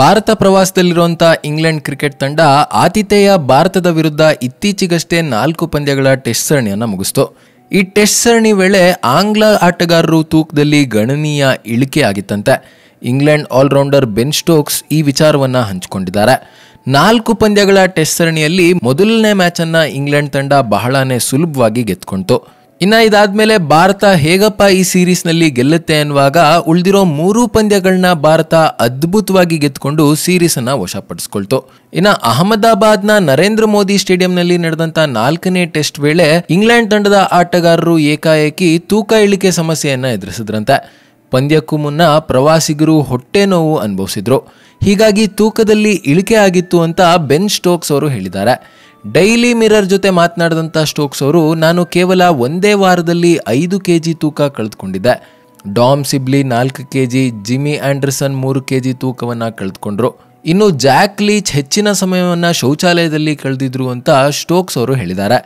Bharat ಪ್ರವಾಸದಲ್ಲಿರುವಂಥ England cricket ತಂಡ ಆತಿಥೇಯ ಭಾರತದ ವಿರುದ್ಧ ಇತ್ತೀಚೆಗಷ್ಟೇ ನಾಲ್ಕು ಪಂದ್ಯಗಳ ಟೆಸ್ಟ್ ಸರಣಿಯನ್ನು ಮುಗಿಸ್ತು ಈ ಟೆಸ್ಟ್ ಸರಣಿ ವೇಳೆ ಆಂಗ್ಲ ಆಟಗಾರರು ತೂಕದಲ್ಲಿ ಗಣನೀಯ ಇಳಿಕೆ ಆಗಿತ್ತಂತೆ ಇಂಗ್ಲೆಂಡ್ ಆಲ್ರೌಂಡರ್ ಬೆನ್ ಸ್ಟೋಕ್ಸ್ ಈ ವಿಚಾರವನ್ನು ಹಂಚಿಕೊಂಡಿದ್ದಾರೆ ನಾಲ್ಕು ಪಂದ್ಯಗಳ ಟೆಸ್ಟ್ ಸರಣಿಯಲ್ಲಿ ಮೊದಲನೇ ಮ್ಯಾಚನ್ನು ಇಂಗ್ಲೆಂಡ್ ತಂಡ ಬಹಳನೇ ಸುಲಭವಾಗಿ ಗೆದ್ದುಕೊಂಡಿತು ಇನ್ನ ಇದಾದ್ಮೇಲೆ ಭಾರತ ಹೇಗಪ್ಪ ಈ ಸೀರೀಸ್ನಲ್ಲಿ ಗೆಲ್ಲುತ್ತೆ ಅನ್ನುವಾಗ ಉಳಿದಿರೋ ಮೂರು ಪಂದ್ಯಗಳನ್ನ ಭಾರತ ಅದ್ಭುತವಾಗಿ ಗೆದ್ಕೊಂಡು ಅನ್ನ ವಶಪಡಿಸ್ಕೊಳ್ತು ಇನ್ನು ಅಹಮದಾಬಾದ್ನ ನರೇಂದ್ರ ಮೋದಿ ಸ್ಟೇಡಿಯಂನಲ್ಲಿ ನಡೆದಂತ ನಾಲ್ಕನೇ ಟೆಸ್ಟ್ ವೇಳೆ ಇಂಗ್ಲೆಂಡ್ ತಂಡದ ಆಟಗಾರರು ಏಕಾಏಕಿ ತೂಕ ಇಳಿಕೆ ಸಮಸ್ಯೆಯನ್ನು ಎದುರಿಸಿದ್ರಂತೆ ಪಂದ್ಯಕ್ಕೂ ಮುನ್ನ ಪ್ರವಾಸಿಗರು ಹೊಟ್ಟೆ ನೋವು ಅನುಭವಿಸಿದ್ರು ಹೀಗಾಗಿ ತೂಕದಲ್ಲಿ ಇಳಿಕೆ ಆಗಿತ್ತು ಅಂತ ಬೆನ್ ಸ್ಟೋಕ್ಸ್ ಅವರು ಹೇಳಿದ್ದಾರೆ ಡೈಲಿ ಮಿರರ್ ಜೊತೆ ಮಾತನಾಡಿದಂಥ ಸ್ಟೋಕ್ಸ್ ಅವರು ನಾನು ಕೇವಲ ಒಂದೇ ವಾರದಲ್ಲಿ ಐದು ಕೆ ಜಿ ತೂಕ ಕಳೆದುಕೊಂಡಿದ್ದೆ ಡಾಮ್ ಸಿಬ್ಲಿ ನಾಲ್ಕು ಕೆ ಜಿ ಜಿಮಿ ಆ್ಯಂಡರ್ಸನ್ ಮೂರು ಕೆ ಜಿ ತೂಕವನ್ನು ಕಳೆದುಕೊಂಡ್ರು ಇನ್ನು ಜಾಕ್ ಲೀಚ್ ಹೆಚ್ಚಿನ ಸಮಯವನ್ನು ಶೌಚಾಲಯದಲ್ಲಿ ಕಳೆದಿದ್ರು ಅಂತ ಸ್ಟೋಕ್ಸ್ ಅವರು ಹೇಳಿದ್ದಾರೆ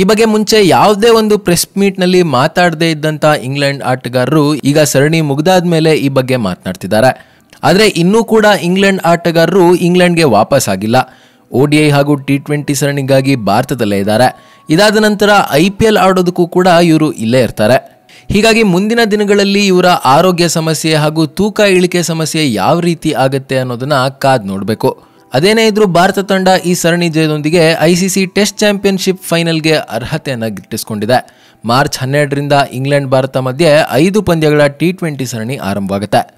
ಈ ಬಗ್ಗೆ ಮುಂಚೆ ಯಾವುದೇ ಒಂದು ಪ್ರೆಸ್ ಮೀಟ್ನಲ್ಲಿ ಮಾತಾಡದೇ ಇದ್ದಂಥ ಇಂಗ್ಲೆಂಡ್ ಆಟಗಾರರು ಈಗ ಸರಣಿ ಮುಗ್ದಾದ ಮೇಲೆ ಈ ಬಗ್ಗೆ ಮಾತನಾಡ್ತಿದ್ದಾರೆ ಆದರೆ ಇನ್ನೂ ಕೂಡ ಇಂಗ್ಲೆಂಡ್ ಆಟಗಾರರು ಇಂಗ್ಲೆಂಡ್ಗೆ ವಾಪಸ್ ಆಗಿಲ್ಲ ಓಡಿಐ ಹಾಗೂ ಟಿ ಟ್ವೆಂಟಿ ಸರಣಿಗಾಗಿ ಭಾರತದಲ್ಲೇ ಇದ್ದಾರೆ ಇದಾದ ನಂತರ ಐ ಪಿ ಎಲ್ ಆಡೋದಕ್ಕೂ ಕೂಡ ಇವರು ಇಲ್ಲೇ ಇರ್ತಾರೆ ಹೀಗಾಗಿ ಮುಂದಿನ ದಿನಗಳಲ್ಲಿ ಇವರ ಆರೋಗ್ಯ ಸಮಸ್ಯೆ ಹಾಗೂ ತೂಕ ಇಳಿಕೆ ಸಮಸ್ಯೆ ಯಾವ ರೀತಿ ಆಗುತ್ತೆ ಅನ್ನೋದನ್ನ ಕಾದ್ ನೋಡಬೇಕು ಅದೇನೇ ಇದ್ರೂ ಭಾರತ ತಂಡ ಈ ಸರಣಿ ಜಯದೊಂದಿಗೆ ಐಸಿಸಿ ಟೆಸ್ಟ್ ಚಾಂಪಿಯನ್ಶಿಪ್ ಫೈನಲ್ಗೆ ಅರ್ಹತೆಯನ್ನು ಗಿಟ್ಟಿಸಿಕೊಂಡಿದೆ ಮಾರ್ಚ್ ಹನ್ನೆರಡರಿಂದ ಇಂಗ್ಲೆಂಡ್ ಭಾರತ ಮಧ್ಯೆ ಐದು ಪಂದ್ಯಗಳ ಟಿ ಟ್ವೆಂಟಿ ಸರಣಿ ಆರಂಭವಾಗುತ್ತೆ